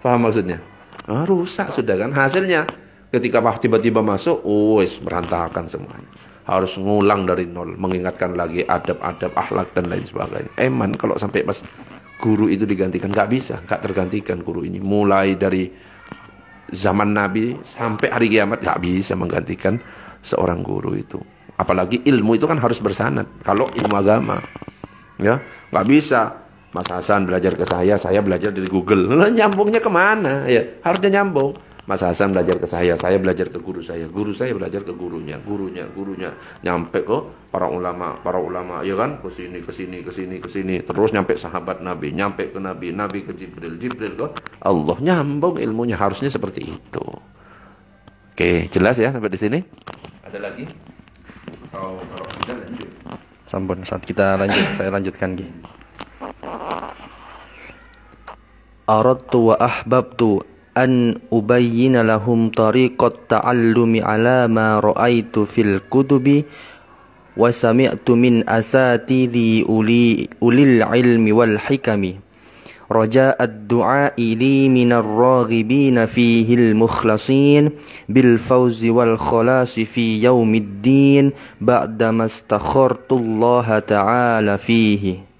Paham maksudnya? Nah, rusak sudah kan hasilnya. Ketika tiba-tiba masuk, oh, wes berantakan semuanya harus ngulang dari nol, mengingatkan lagi adab-adab akhlak dan lain sebagainya. Eman kalau sampai pas guru itu digantikan nggak bisa, nggak tergantikan guru ini. Mulai dari zaman Nabi sampai hari kiamat nggak bisa menggantikan seorang guru itu. Apalagi ilmu itu kan harus bersanad. Kalau ilmu agama, ya nggak bisa Mas Hasan belajar ke saya, saya belajar dari Google. nyambungnya kemana? Ya, harusnya nyambung. Mas Hasan belajar ke saya, saya belajar ke guru saya, guru saya belajar ke gurunya, gurunya, gurunya, nyampe ke para ulama, para ulama, ya kan, ke sini, ke sini, ke sini, ke sini, terus nyampe sahabat Nabi, nyampe ke Nabi, Nabi ke Jibril, Jibril ke Allah, nyambung ilmunya harusnya seperti itu. Oke, jelas ya sampai di sini? Ada lagi? Atau kalau tidak lanjut. Sampun, saat kita lanjut, saya lanjutkan lagi. Aradtu wa ahbabtu أن أبين لهم طريق التعلم على ما رأيت في الكتب وسمعت من أساتذي أولي, أولي العلم والحكم رجاء الدعاء لي من الراغبين فيه المخلصين بالفوز والخلاص في يوم الدين بعدما استخرت الله تعالى فيه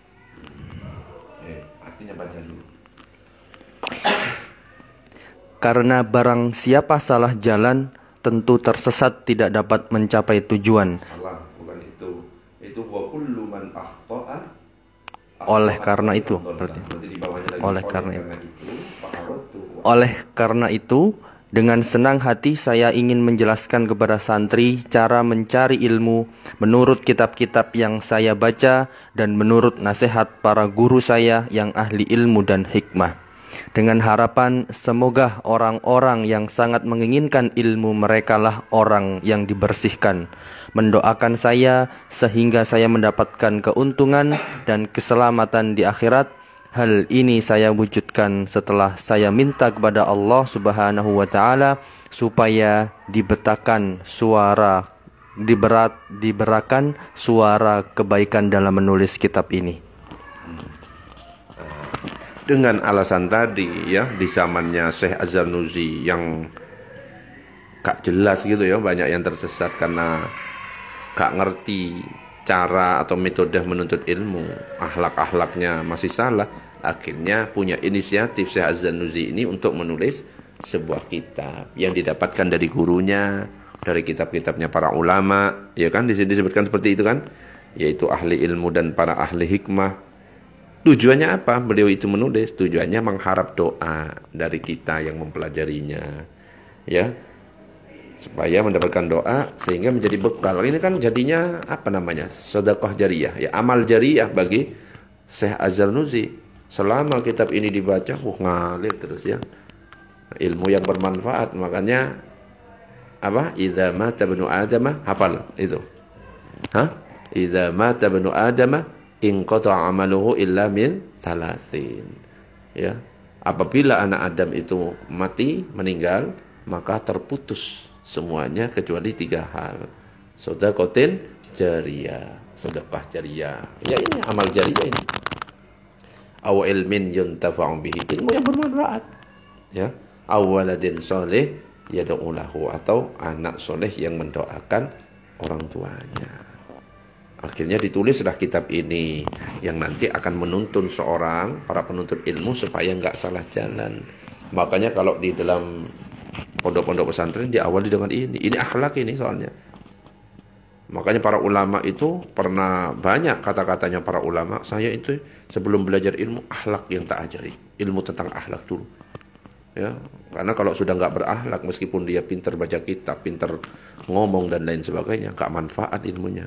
Karena barang siapa salah jalan, tentu tersesat tidak dapat mencapai tujuan. oleh karena itu berarti. Oleh karena itu. Oleh karena itu, dengan senang hati saya ingin menjelaskan kepada santri cara mencari ilmu menurut kitab-kitab yang saya baca dan menurut nasihat para guru saya yang ahli ilmu dan hikmah dengan harapan semoga orang-orang yang sangat menginginkan ilmu merekalah orang yang dibersihkan. Mendoakan saya sehingga saya mendapatkan keuntungan dan keselamatan di akhirat. Hal ini saya wujudkan setelah saya minta kepada Allah Subhanahu wa taala supaya dibetakan suara diberat diberakan suara kebaikan dalam menulis kitab ini dengan alasan tadi ya di zamannya Syekh Azanuzi yang gak jelas gitu ya banyak yang tersesat karena gak ngerti cara atau metode menuntut ilmu akhlak-akhlaknya masih salah akhirnya punya inisiatif Syekh Azanuzi ini untuk menulis sebuah kitab yang didapatkan dari gurunya dari kitab-kitabnya para ulama ya kan di sini disebutkan seperti itu kan yaitu ahli ilmu dan para ahli hikmah Tujuannya apa? Beliau itu menulis tujuannya mengharap doa dari kita yang mempelajarinya. Ya. Supaya mendapatkan doa sehingga menjadi bekal. Ini kan jadinya apa namanya? Sedekah jariah, ya amal jariah bagi Syekh Azhar Nuzi. Selama kitab ini dibaca, wah ngalir terus ya. Ilmu yang bermanfaat. Makanya apa? Idza mata bnu hafal itu. Hah? Idza mata bnu in amaluhu illa min salasin. Ya. Apabila anak Adam itu mati, meninggal, maka terputus semuanya kecuali tiga hal. Sodakotin jariah, sedekah jariah. Ya ini amal jariah ini. Aw ilmin yuntafa'u bihi, ilmu yang bermanfaat. Ya. Awaladin soleh yad'u atau anak soleh yang mendoakan orang tuanya. Akhirnya ditulislah kitab ini yang nanti akan menuntun seorang para penuntut ilmu supaya nggak salah jalan. Makanya kalau di dalam pondok-pondok pesantren diawali dengan ini. Ini akhlak ini soalnya. Makanya para ulama itu pernah banyak kata-katanya para ulama, saya itu sebelum belajar ilmu akhlak yang tak ajari, ilmu tentang akhlak dulu. Ya, karena kalau sudah nggak berakhlak meskipun dia pintar baca kitab, pintar ngomong dan lain sebagainya, nggak manfaat ilmunya.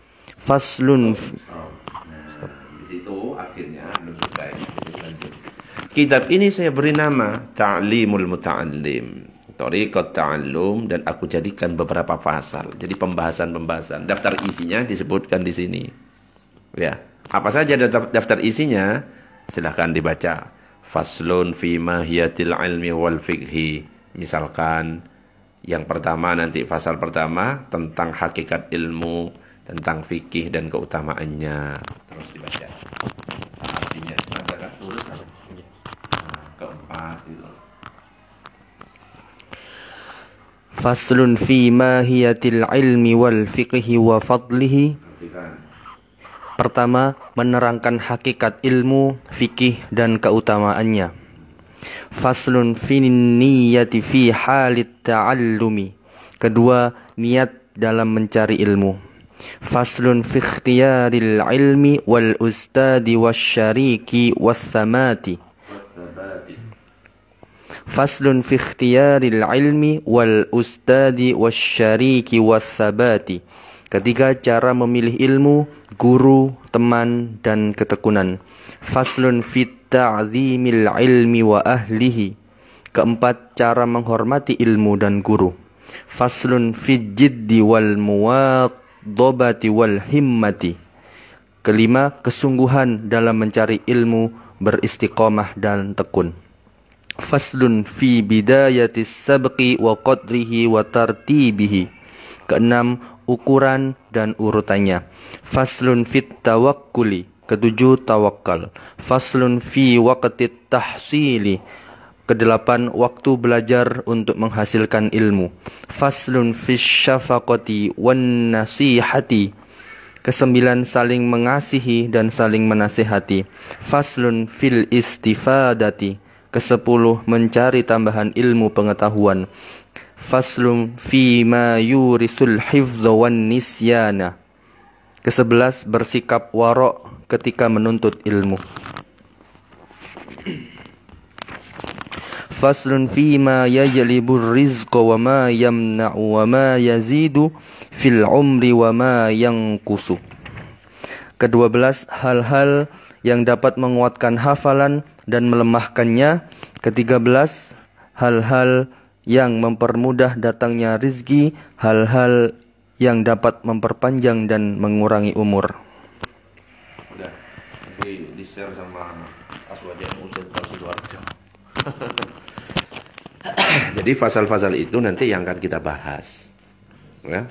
faslun oh, nah, di situ akhirnya kitab ini saya beri nama Ta'limul Muta'allim Tariqat Ta'allum dan aku jadikan beberapa fasal jadi pembahasan-pembahasan daftar isinya disebutkan di sini ya apa saja daftar isinya silahkan dibaca faslun fi mahiyatil ilmi wal fikhi misalkan yang pertama nanti pasal pertama tentang hakikat ilmu tentang fikih dan keutamaannya terus dibaca artinya ada kan tulis apa kan? iya. nah, keempat itu Faslun fi mahiyatil ilmi wal fiqhi wa fadlihi kan. Pertama, menerangkan hakikat ilmu, fikih, dan keutamaannya. Faslun fi niyati fi halit ta'allumi. Kedua, niat dalam mencari ilmu. Faslun fi ikhtiyaril ilmi wal ustadi wasyariki wasamati. Faslun fi ikhtiyaril ilmi wal ustadi wasyariki wasabati. Ketiga, cara memilih ilmu, guru, teman, dan ketekunan. Faslun fi ta'zimil ilmi wa ahlihi. Keempat, cara menghormati ilmu dan guru. Faslun fi jiddi wal muwat dobati wal himmati. Kelima, kesungguhan dalam mencari ilmu, beristiqomah dan tekun. Faslun fi bidayati sabqi wa qadrihi wa tartibihi. Keenam, ukuran dan urutannya. Faslun fit tawakkuli. Ketujuh, tawakal. Faslun fi waqtit tahsili Kedelapan, waktu belajar untuk menghasilkan ilmu. Faslun fish syafaqati wan nasihati. Kesembilan, saling mengasihi dan saling menasihati. Faslun fil istifadati. Kesepuluh, mencari tambahan ilmu pengetahuan. Faslun fi ma yurisul hifdha wan nisyana. Kesebelas, bersikap warok ketika menuntut ilmu faslun fi ma yajlibur rizq wa ma yamna'u wa ma yazidu fil umri wa ma yanqusu. Kedua belas hal-hal yang dapat menguatkan hafalan dan melemahkannya. Ketiga belas hal-hal yang mempermudah datangnya rizki, hal-hal yang dapat memperpanjang dan mengurangi umur. Udah, di, share sama Aswajan Ustaz Barsidoarjo. Jadi fasal-fasal itu nanti yang akan kita bahas. Ya.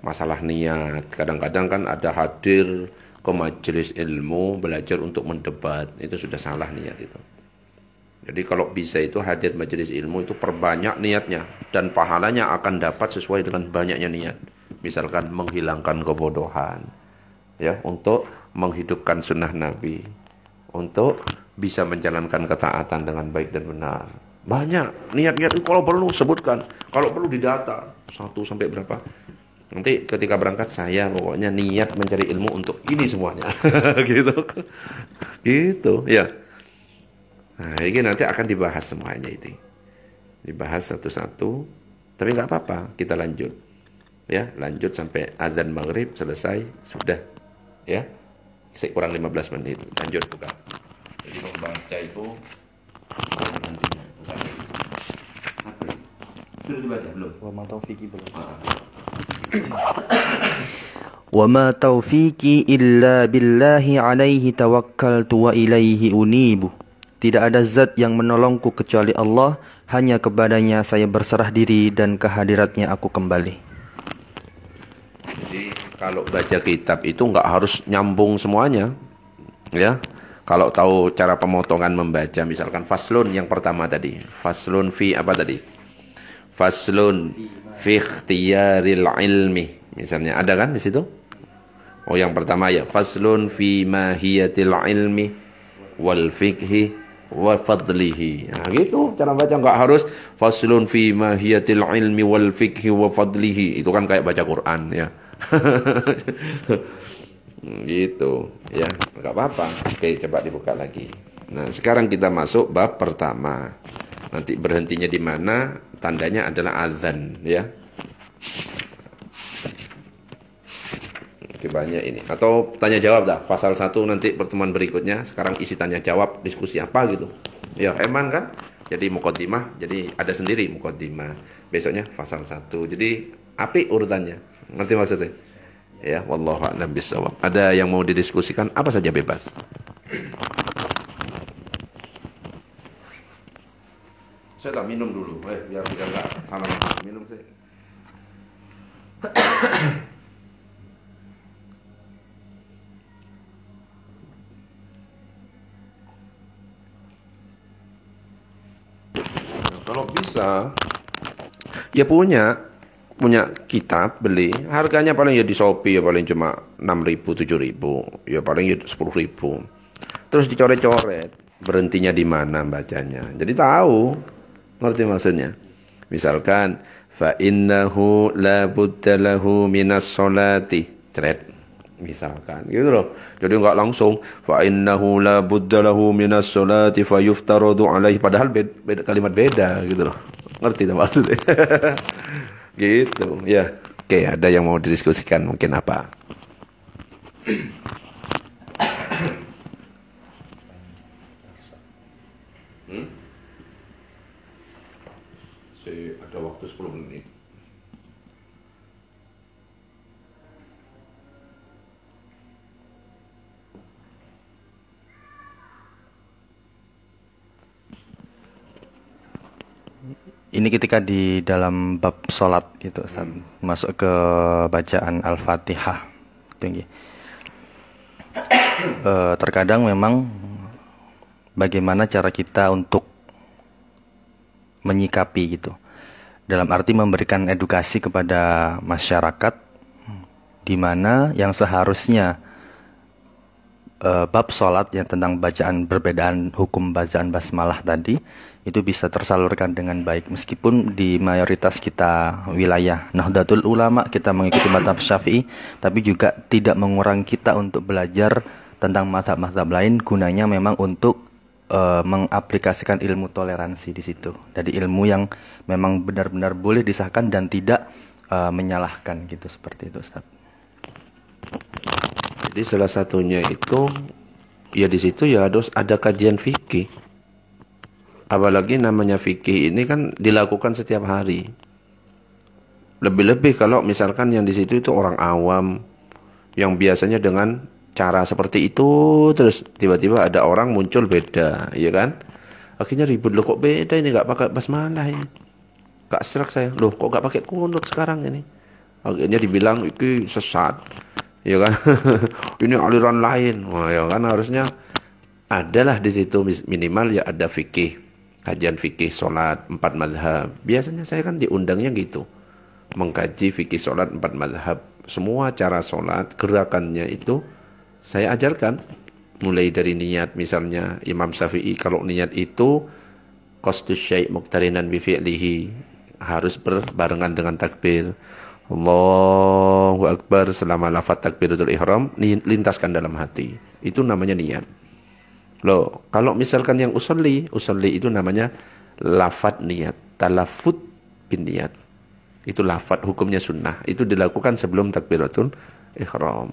Masalah niat. Kadang-kadang kan ada hadir ke majelis ilmu belajar untuk mendebat. Itu sudah salah niat itu. Jadi kalau bisa itu hadir majelis ilmu itu perbanyak niatnya dan pahalanya akan dapat sesuai dengan banyaknya niat. Misalkan menghilangkan kebodohan ya untuk menghidupkan sunnah Nabi untuk bisa menjalankan ketaatan dengan baik dan benar banyak niat-niat kalau perlu sebutkan, kalau perlu didata satu sampai berapa. Nanti ketika berangkat saya pokoknya niat mencari ilmu untuk ini semuanya. gitu. Gitu, ya. Nah, ini nanti akan dibahas semuanya itu. Dibahas satu-satu. Tapi nggak apa-apa, kita lanjut. Ya, lanjut sampai azan maghrib selesai, sudah. Ya. Kurang 15 menit, lanjut buka. Jadi membaca itu nanti sudah dibaca belum? Wa ma taufiki belum. Wa ma taufiki illa billahi alaihi tawakkaltu wa ilaihi unibu. Tidak ada zat yang menolongku kecuali Allah, hanya kepadanya saya berserah diri dan kehadiratnya aku kembali. Jadi kalau baca kitab itu nggak harus nyambung semuanya, ya. Kalau tahu cara pemotongan membaca, misalkan faslun yang pertama tadi, faslun fi apa tadi? faslun fi ikhtiyaril ilmi. Misalnya ada kan di situ? Oh yang pertama ya faslun fi mahiyatil ilmi wal fiqhi wa fadlihi. Nah, gitu cara baca enggak harus faslun fi mahiyatil ilmi wal fiqhi wa fadlihi. Itu kan kayak baca Quran ya. gitu ya nggak apa-apa oke coba dibuka lagi nah sekarang kita masuk bab pertama nanti berhentinya di mana tandanya adalah azan ya Oke, banyak ini atau tanya jawab dah pasal satu nanti pertemuan berikutnya sekarang isi tanya jawab diskusi apa gitu ya emang kan jadi mukodimah jadi ada sendiri mukodimah besoknya pasal satu. jadi api urutannya ngerti maksudnya ya wallahu a'lam bisawab ada yang mau didiskusikan apa saja bebas Saya tak minum dulu, eh, biar biar nggak salah minum sih. kalau bisa, ya punya punya kitab beli harganya paling ya di Shopee ya paling cuma 6000 7000 ya paling ya 10000 terus dicoret-coret berhentinya di mana bacanya jadi tahu Ngerti maksudnya? Misalkan fa innahu la buddalahu minas salati. Cret. Misalkan gitu loh. Jadi enggak langsung fa innahu la buddalahu minas salati fa yuftaradu alaihi padahal beda, beda, kalimat beda gitu loh. Ngerti tak maksudnya? gitu ya. Oke, ada yang mau didiskusikan mungkin apa? ini ketika di dalam bab sholat gitu Hmm. Masuk ke bacaan Al-Fatihah. Tinggi. e, terkadang memang bagaimana cara kita untuk menyikapi gitu. Dalam arti memberikan edukasi kepada masyarakat di mana yang seharusnya e, bab sholat yang tentang bacaan perbedaan hukum bacaan basmalah tadi itu bisa tersalurkan dengan baik meskipun di mayoritas kita wilayah Nahdlatul Ulama kita mengikuti mazhab Syafi'i tapi juga tidak mengurangi kita untuk belajar tentang mazhab-mazhab lain gunanya memang untuk uh, mengaplikasikan ilmu toleransi di situ dari ilmu yang memang benar-benar boleh disahkan dan tidak uh, menyalahkan gitu seperti itu Ustaz. Jadi salah satunya itu ya di situ ya harus ada kajian fikih Apalagi namanya fikih ini kan dilakukan setiap hari. Lebih-lebih kalau misalkan yang di situ itu orang awam yang biasanya dengan cara seperti itu terus tiba-tiba ada orang muncul beda, ya kan? Akhirnya ribut loh kok beda ini nggak pakai basmalah ini. Gak serak saya. Loh, kok gak pakai kunut sekarang ini? Akhirnya dibilang itu sesat. Ya kan? ini aliran lain. Wah, ya kan harusnya adalah di situ minimal ya ada fikih kajian fikih solat empat mazhab. Biasanya saya kan diundangnya gitu. Mengkaji fikih solat empat mazhab. Semua cara solat gerakannya itu saya ajarkan. Mulai dari niat misalnya Imam Syafi'i kalau niat itu Kostus syai' muktarinan bifi'lihi Harus berbarengan dengan takbir Allahu Akbar selama lafadz takbiratul ihram lintaskan dalam hati. Itu namanya niat. Loh, kalau misalkan yang usolli, usolli itu namanya lafat niat, talafut bin niat. Itu lafat hukumnya sunnah. Itu dilakukan sebelum takbiratul ihram.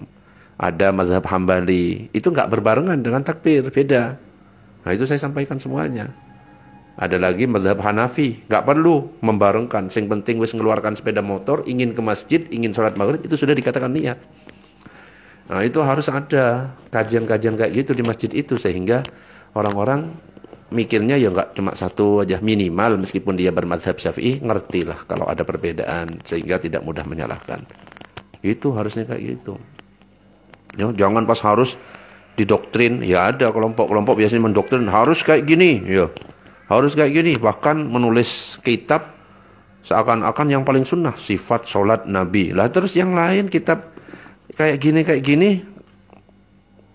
Ada mazhab hambali, itu nggak berbarengan dengan takbir, beda. Nah itu saya sampaikan semuanya. Ada lagi mazhab Hanafi, nggak perlu membarengkan. Sing penting wis ngeluarkan sepeda motor, ingin ke masjid, ingin sholat maghrib, itu sudah dikatakan niat. Nah, itu harus ada kajian-kajian kayak gitu di masjid itu sehingga orang-orang mikirnya ya nggak cuma satu aja minimal meskipun dia bermadzhab syafi'i ngerti lah kalau ada perbedaan sehingga tidak mudah menyalahkan. Itu harusnya kayak gitu. Ya, jangan pas harus didoktrin ya ada kelompok-kelompok biasanya mendoktrin harus kayak gini ya. Harus kayak gini bahkan menulis kitab seakan-akan yang paling sunnah sifat sholat Nabi. Lah terus yang lain kitab kayak gini kayak gini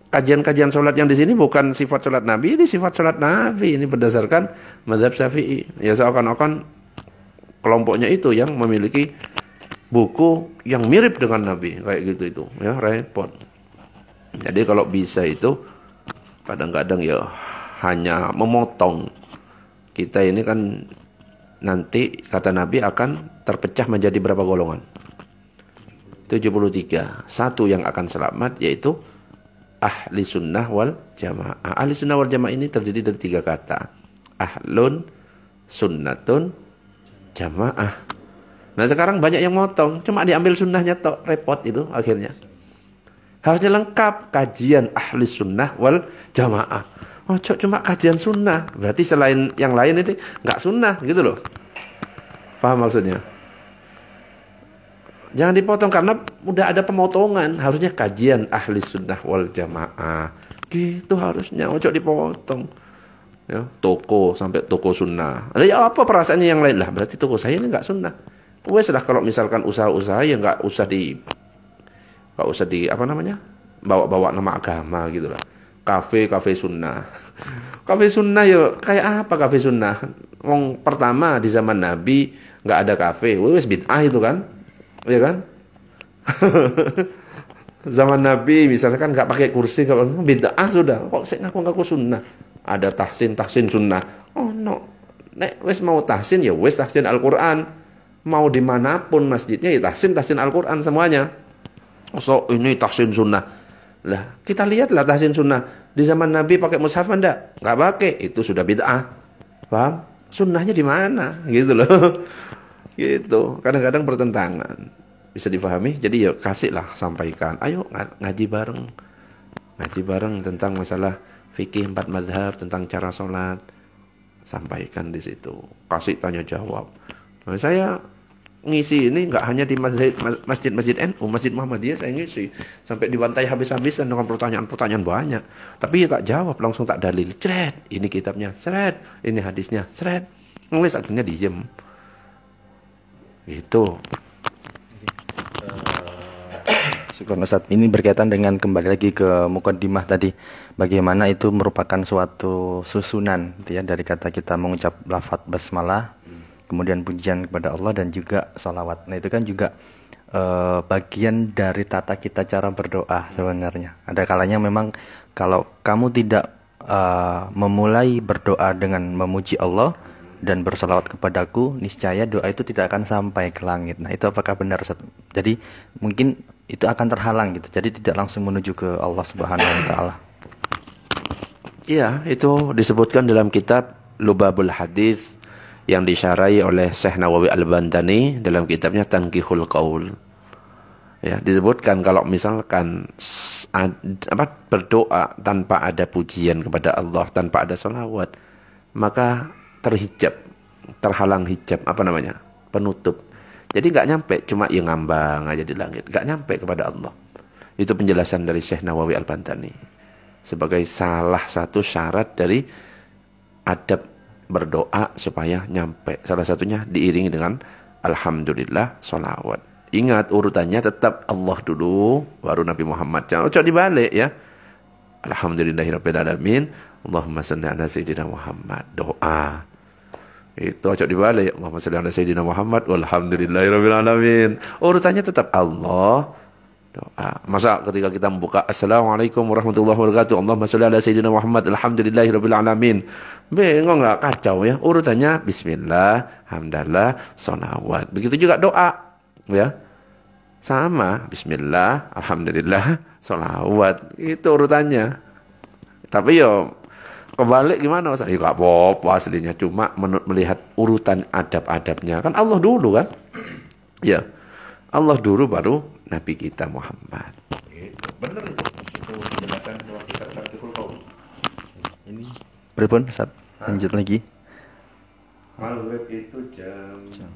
kajian-kajian sholat yang di sini bukan sifat sholat Nabi, ini sifat sholat Nabi. Ini berdasarkan mazhab Syafi'i. Ya seakan-akan kelompoknya itu yang memiliki buku yang mirip dengan Nabi, kayak gitu itu, ya repot. Jadi kalau bisa itu kadang-kadang ya hanya memotong. Kita ini kan nanti kata Nabi akan terpecah menjadi berapa golongan? 73. Satu yang akan selamat yaitu ahli sunnah wal jamaah. Ahli sunnah wal jamaah ini terjadi dari tiga kata. Ahlun, sunnatun, jamaah. Nah sekarang banyak yang motong, cuma diambil sunnahnya tok repot itu akhirnya. Harusnya lengkap kajian ahli sunnah wal jamaah. Oh cok, cuma kajian sunnah. Berarti selain yang lain ini nggak sunnah gitu loh. Paham maksudnya? Jangan dipotong karena udah ada pemotongan. Harusnya kajian ahli sunnah wal jamaah. Gitu harusnya. Ojo dipotong. Ya, toko sampai toko sunnah. Ada ya apa perasaannya yang lain lah? Berarti toko saya ini nggak sunnah. Wes lah kalau misalkan usaha-usaha yang nggak usah di nggak usah di apa namanya bawa-bawa nama agama gitu lah. Kafe kafe sunnah. Kafe sunnah ya kayak apa kafe sunnah? Wong pertama di zaman Nabi nggak ada kafe. Wes bid'ah itu kan ya kan zaman Nabi misalnya kan nggak pakai kursi beda ah sudah kok saya ngaku ngaku sunnah ada tahsin tahsin sunnah oh no nek wes mau tahsin ya wes tahsin Al Quran mau dimanapun masjidnya ya tahsin tahsin Al Quran semuanya so ini tahsin sunnah lah kita lihatlah tahsin sunnah di zaman Nabi pakai mushaf enggak nggak pakai itu sudah bid'ah paham sunnahnya di mana gitu loh Gitu. Kadang-kadang bertentangan. Bisa difahami Jadi ya kasihlah sampaikan. Ayo ngaji bareng. Ngaji bareng tentang masalah fikih empat madhab, tentang cara sholat. Sampaikan di situ. Kasih tanya jawab. Nah, saya ngisi ini nggak hanya di masjid masjid masjid NU masjid Muhammadiyah saya ngisi sampai dibantai habis-habisan dengan pertanyaan-pertanyaan banyak tapi ya tak jawab langsung tak dalil cret ini kitabnya cret ini hadisnya cret nulis akhirnya dijem itu eh, Syukur Ustaz ini berkaitan dengan kembali lagi ke mukadimah tadi bagaimana itu merupakan suatu susunan gitu ya dari kata kita mengucap lafat basmalah kemudian pujian kepada Allah dan juga salawat nah itu kan juga uh, bagian dari tata kita cara berdoa sebenarnya ada kalanya memang kalau kamu tidak uh, memulai berdoa dengan memuji Allah dan bersolawat kepadaku, niscaya doa itu tidak akan sampai ke langit. Nah, itu apakah benar Ustaz? Jadi mungkin itu akan terhalang gitu. Jadi tidak langsung menuju ke Allah Subhanahu wa taala. Iya, itu disebutkan dalam kitab Lubabul Hadis yang disyarai oleh Syekh Nawawi Al-Bantani dalam kitabnya Tanqihul Qaul. Ya, disebutkan kalau misalkan apa berdoa tanpa ada pujian kepada Allah, tanpa ada solawat, maka terhijab, terhalang hijab, apa namanya? penutup. Jadi nggak nyampe, cuma yang ngambang aja di langit, nggak nyampe kepada Allah. Itu penjelasan dari Syekh Nawawi Al-Bantani sebagai salah satu syarat dari adab berdoa supaya nyampe. Salah satunya diiringi dengan alhamdulillah solawat. Ingat urutannya tetap Allah dulu, baru Nabi Muhammad. Jangan coba dibalik ya. Alhamdulillahirabbil alamin. Allahumma shalli ala sayyidina Muhammad. Doa. Itu cocok dibalik. Allahumma salli ala sayyidina Muhammad. Walhamdulillahirabbil alamin. Urutannya tetap Allah doa. Masa ketika kita membuka Assalamualaikum warahmatullahi wabarakatuh. Allahumma salli ala sayyidina Muhammad. Alhamdulillahirabbil alamin. Bingung enggak kacau ya? Urutannya bismillah, hamdalah, sonawat. Begitu juga doa ya. Sama, bismillah, alhamdulillah, solawat. Itu urutannya. Tapi yo kebalik gimana Ustaz? Ya gak aslinya cuma melihat urutan adab-adabnya kan Allah dulu kan. ya. Allah dulu baru nabi kita Muhammad. Benar itu. Itu penjelasan Ini Berpun Ustaz. Lanjut lagi. Maghrib itu jam, jam.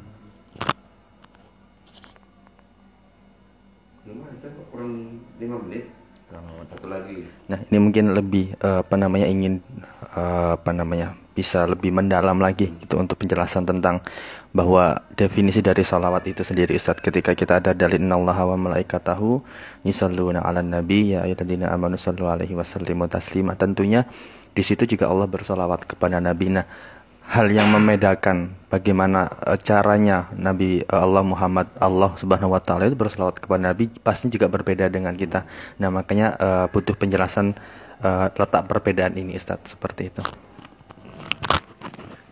Lumayan, kok kurang 5 menit. Nah, nah ini mungkin lebih uh, apa namanya ingin uh, apa namanya bisa lebih mendalam lagi gitu untuk penjelasan tentang bahwa definisi dari salawat itu sendiri Ustaz ketika kita ada dalil Allah wa malaikatahu yusalluna ala nabi ya ayyuhalladzina amanu sallu alaihi wasallimu taslima tentunya di situ juga Allah bersolawat kepada nabi nah hal yang membedakan bagaimana eh, caranya Nabi eh, Allah Muhammad Allah Subhanahu wa taala itu berselawat kepada Nabi pasti juga berbeda dengan kita. Nah, makanya uh, butuh penjelasan uh, letak perbedaan ini Ustaz seperti itu.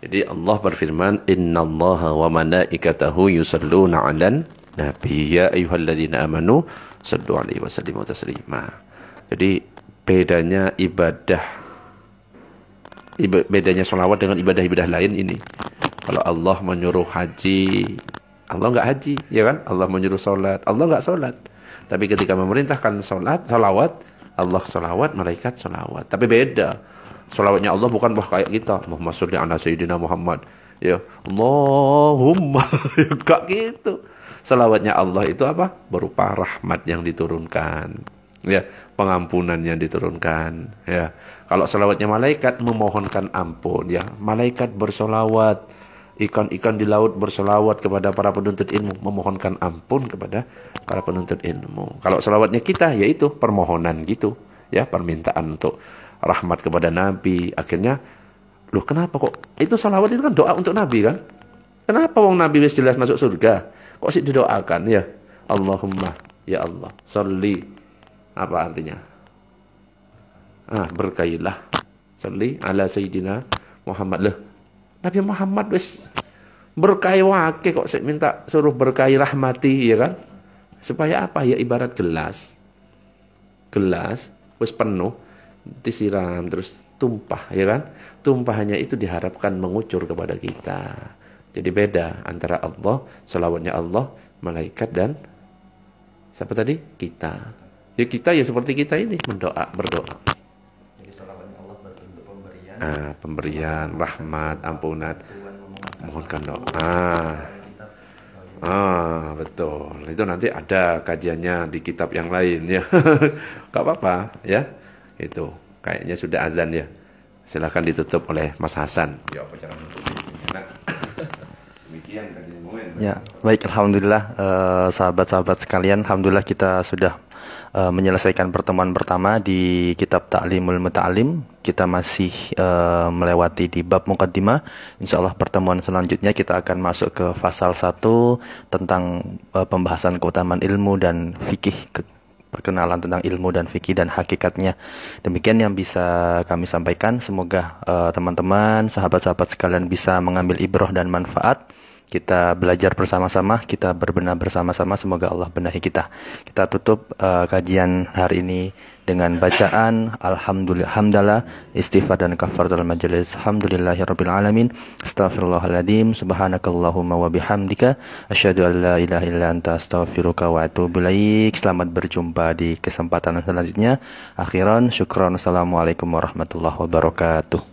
Jadi Allah berfirman, "Innallaha wa malaikatahu yusalluna 'alan nabi ya ayyuhalladzina amanu sallu alaihi wasallimu taslima." Jadi bedanya ibadah bedanya sholawat dengan ibadah-ibadah lain ini. Kalau Allah menyuruh haji, Allah nggak haji, ya kan? Allah menyuruh sholat, Allah nggak sholat. Tapi ketika memerintahkan sholat, sholawat, Allah sholawat, malaikat sholawat. Tapi beda. Sholawatnya Allah bukan bah kayak kita. Muhammad surya ala Sayyidina Muhammad. Ya, Allahumma. Ya, Gak gitu. Sholawatnya Allah itu apa? Berupa rahmat yang diturunkan. Ya, pengampunan yang diturunkan ya kalau selawatnya malaikat memohonkan ampun ya malaikat bersolawat ikan-ikan di laut bersolawat kepada para penuntut ilmu memohonkan ampun kepada para penuntut ilmu kalau selawatnya kita yaitu permohonan gitu ya permintaan untuk rahmat kepada nabi akhirnya loh kenapa kok itu salawat itu kan doa untuk nabi kan kenapa wong nabi wis jelas masuk surga kok sih didoakan ya Allahumma ya Allah salli apa artinya? Ah, berkailah. Salli ala Sayyidina Muhammad. Lah, Nabi Muhammad wis berkai wake kok saya minta suruh berkai rahmati ya kan? Supaya apa? Ya ibarat gelas. Gelas wis penuh disiram terus tumpah ya kan? tumpahnya itu diharapkan mengucur kepada kita. Jadi beda antara Allah, selawatnya Allah, malaikat dan siapa tadi? Kita. Ya kita ya seperti kita ini mendoa berdoa. Jadi Allah pemberian. Ah, pemberian, rahmat, ampunan. Mohonkan doa. Ah. ah, betul. Itu nanti ada kajiannya di kitab yang lain ya. Gak apa-apa ya. Itu kayaknya sudah azan ya. Silahkan ditutup oleh Mas Hasan. Ya, ya baik alhamdulillah eh, sahabat-sahabat sekalian, alhamdulillah kita sudah uh, menyelesaikan pertemuan pertama di kitab Ta'limul Muta'alim. Kita masih uh, melewati di bab mukaddimah. Allah pertemuan selanjutnya kita akan masuk ke pasal 1 tentang uh, pembahasan keutamaan ilmu dan fikih perkenalan tentang ilmu dan fikih dan hakikatnya. Demikian yang bisa kami sampaikan. Semoga teman-teman, uh, sahabat-sahabat sekalian bisa mengambil ibroh dan manfaat kita belajar bersama-sama, kita berbenah bersama-sama. Semoga Allah benahi kita. Kita tutup uh, kajian hari ini dengan bacaan alhamdulillah hamdalah istighfar dan dalam majelis. Alhamdulillahirabbil alamin. Astaghfirullahaladzim. Subhanakallahumma wa bihamdika asyhadu an ilaha illa anta astaghfiruka wa atubu ilaik. Selamat berjumpa di kesempatan selanjutnya. Akhiran syukron. Assalamualaikum warahmatullahi wabarakatuh.